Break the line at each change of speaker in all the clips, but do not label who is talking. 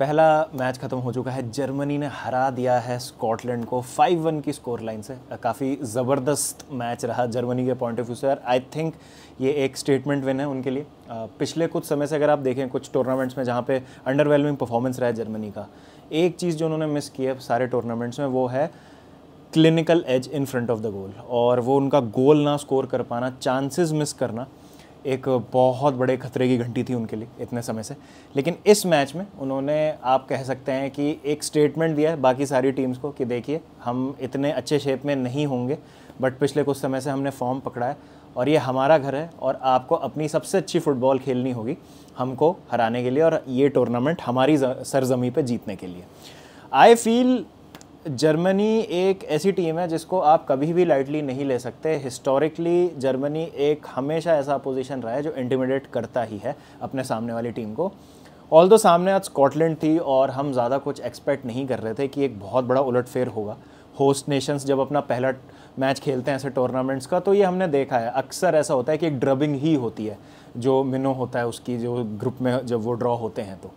पहला मैच ख़त्म हो चुका है जर्मनी ने हरा दिया है स्कॉटलैंड को 5-1 की स्कोर लाइन से काफ़ी ज़बरदस्त मैच रहा जर्मनी के पॉइंट ऑफ व्यू से और आई थिंक ये एक स्टेटमेंट विन है उनके लिए पिछले कुछ समय से अगर आप देखें कुछ टूर्नामेंट्स में जहाँ पे अंडरवेलमिंग परफॉर्मेंस रहा है जर्मनी का एक चीज़ जो उन्होंने मिस की है सारे टूर्नामेंट्स में वो है clinical edge in front of the goal और वो उनका गोल ना स्कोर कर पाना चांसेस मिस करना एक बहुत बड़े खतरे की घंटी थी उनके लिए इतने समय से लेकिन इस मैच में उन्होंने आप कह सकते हैं कि एक स्टेटमेंट दिया है बाकी सारी टीम्स को कि देखिए हम इतने अच्छे शेप में नहीं होंगे बट पिछले कुछ समय से हमने फॉर्म पकड़ा है और ये हमारा घर है और आपको अपनी सबसे अच्छी फुटबॉल खेलनी होगी हमको हराने के लिए और ये टूर्नामेंट हमारी सरजमी पर जीतने के लिए आई फील जर्मनी एक ऐसी टीम है जिसको आप कभी भी लाइटली नहीं ले सकते हिस्टोरिकली जर्मनी एक हमेशा ऐसा पोजीशन रहा है जो इंटिमिडेट करता ही है अपने सामने वाली टीम को ऑल दो सामने आज स्कॉटलैंड थी और हम ज़्यादा कुछ एक्सपेक्ट नहीं कर रहे थे कि एक बहुत बड़ा उलटफेर होगा होस्ट नेशंस जब अपना पहला मैच खेलते हैं ऐसे टूर्नामेंट्स का तो ये हमने देखा है अक्सर ऐसा होता है कि एक ड्रबिंग ही होती है जो मिनो होता है उसकी जो ग्रुप में जब वो ड्रॉ होते हैं तो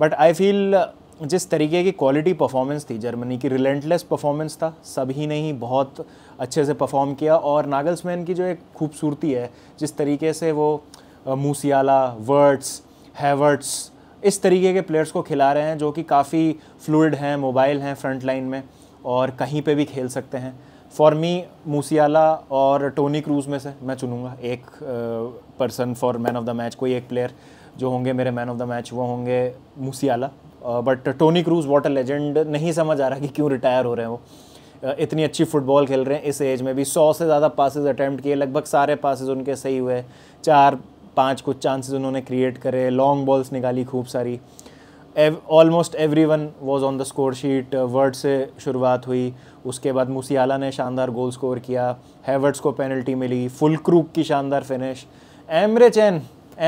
बट आई फील जिस तरीके की क्वालिटी परफॉर्मेंस थी जर्मनी की रिलेंटलेस परफॉर्मेंस था सभी ने ही बहुत अच्छे से परफॉर्म किया और नागल्समैन की जो एक खूबसूरती है जिस तरीके से वो मूसियाला वर्ड्स हैवर्ट्स इस तरीके के प्लेयर्स को खिला रहे हैं जो कि काफ़ी फ्लूड हैं मोबाइल हैं फ्रंट लाइन में और कहीं पे भी खेल सकते हैं फॉर मी मूसियाला और टोनी क्रूज में से मैं चुनूँगा एक person for man of the match कोई एक प्लेयर जो होंगे मेरे मैन ऑफ द मैच वो होंगे Musiala but Toni Kroos a legend नहीं समझ आ रहा कि क्यों रिटायर हो रहे हैं वो uh, इतनी अच्छी फुटबॉल खेल रहे हैं इस एज में भी सौ से ज़्यादा पासेज अटैम्प्ट किए लगभग सारे पासेज उनके सही हुए चार पाँच कुछ चांसेस उन्होंने क्रिएट करे लॉन्ग बॉल्स निकाली खूब सारी almost every one was on the score sheet Wirtz से शुरुआत हुई उसके बाद मूसियाला ने शानदार गोल स्कोर किया हैवर्ट्स को पेनल्टी मिली फुल क्रूप की शानदार finish Emre Can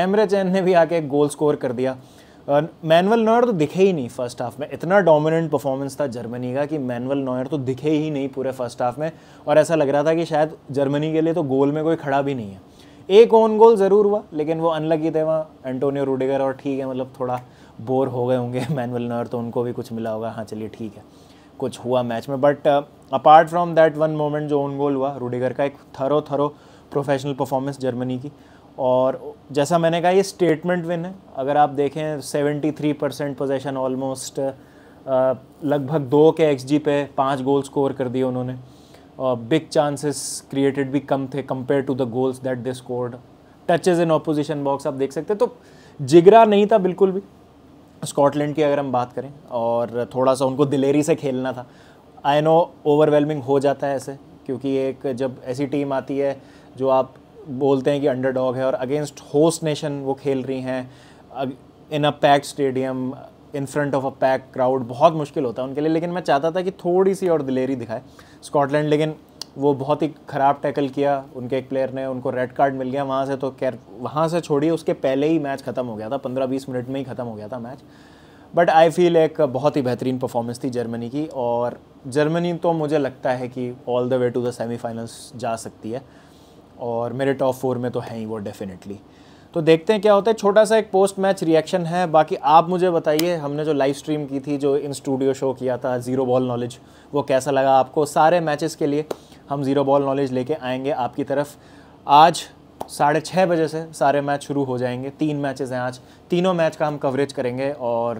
Emre Can ने भी आके एक गोल स्कोर कर दिया मैनुअल नॉयर तो दिखे ही नहीं फर्स्ट हाफ में इतना डोमिनेंट परफॉर्मेंस था जर्मनी का कि मैनुअल नॉयर तो दिखे ही नहीं पूरे फर्स्ट हाफ में और ऐसा लग रहा था कि शायद जर्मनी के लिए तो गोल में कोई खड़ा भी नहीं है एक ओन गोल ज़रूर हुआ लेकिन वो अनलगी थे वहाँ एंटोनियो रूडेगर और ठीक है मतलब थोड़ा बोर हो गए होंगे मैनुअल नॉयर तो उनको भी कुछ मिला होगा हाँ चलिए ठीक है कुछ हुआ मैच में but apart from that one moment जो ओन गोल हुआ रूडेगर का एक thorough thorough professional performance Germany की और जैसा मैंने कहा ये स्टेटमेंट विन है अगर आप देखें 73 परसेंट पोजेशन ऑलमोस्ट लगभग दो के एक्स जी पे पाँच गोल स्कोर कर दिए उन्होंने और बिग चांसेस क्रिएटेड भी कम थे compared to the goals that they scored touches in opposition box आप देख सकते तो जिगरा नहीं था बिल्कुल भी स्कॉटलैंड की अगर हम बात करें और थोड़ा सा उनको दिलेरी से खेलना था आई नो ओवरवेलमिंग हो जाता है ऐसे क्योंकि एक जब ऐसी टीम आती है जो आप बोलते हैं कि डॉग है और अगेंस्ट होस्ट नेशन वो खेल रही हैं in a pack stadium in front of a pack crowd बहुत मुश्किल होता है उनके लिए लेकिन मैं चाहता था कि थोड़ी सी और दिलेरी दिखाए स्कॉटलैंड लेकिन वो बहुत ही ख़राब टैकल किया उनके एक प्लेयर ने उनको रेड कार्ड मिल गया वहाँ से तो कैर वहाँ से छोड़िए उसके पहले ही मैच ख़त्म हो गया था पंद्रह बीस मिनट में ही ख़त्म हो गया था मैच बट आई फील एक बहुत ही बेहतरीन परफॉर्मेंस थी जर्मनी की और जर्मनी तो मुझे लगता है कि all the way to the semifinals जा सकती है और मेरे टॉप फोर में तो हैं ही वो डेफिनेटली तो देखते हैं क्या होता है छोटा सा एक पोस्ट मैच रिएक्शन है बाकी आप मुझे बताइए हमने जो लाइव स्ट्रीम की थी जो इन स्टूडियो शो किया था ज़ीरो बॉल नॉलेज वो कैसा लगा आपको सारे मैचेस के लिए हम ज़ीरो बॉल नॉलेज लेके आएंगे आपकी तरफ आज साढ़े छः बजे से सारे मैच शुरू हो जाएंगे तीन मैचेस हैं आज तीनों मैच का हम कवरेज करेंगे और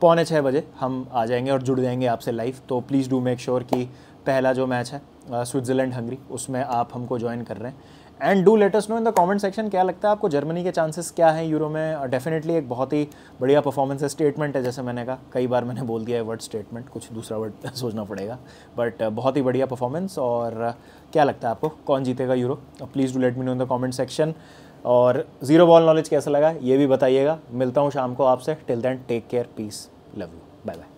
पौने छः बजे हम आ जाएंगे और जुड़ जाएंगे आपसे लाइव तो प्लीज़ डू मेक श्योर कि पहला जो मैच है स्विट्ज़रलैंड हंगरी उसमें आप हमको ज्वाइन कर रहे हैं and do let's know in the comment section क्या लगता है आपको जर्मनी के चांसेस क्या है यूरो में डेफिनेटली एक बहुत ही बढ़िया परफॉर्मेंस है स्टेटमेंट है जैसे मैंने कहा कई बार मैंने बोल दिया है वर्ड स्टेटमेंट कुछ दूसरा वर्ड सोचना पड़ेगा बट बहुत ही बढ़िया परफॉर्मेंस और क्या लगता है आपको कौन जीतेगा Euro please do let me know in the comment section और ज़ीरो बॉल नॉलेज कैसा लगा ये भी बताइएगा मिलता हूँ शाम को आपसे till then take care peace love you bye bye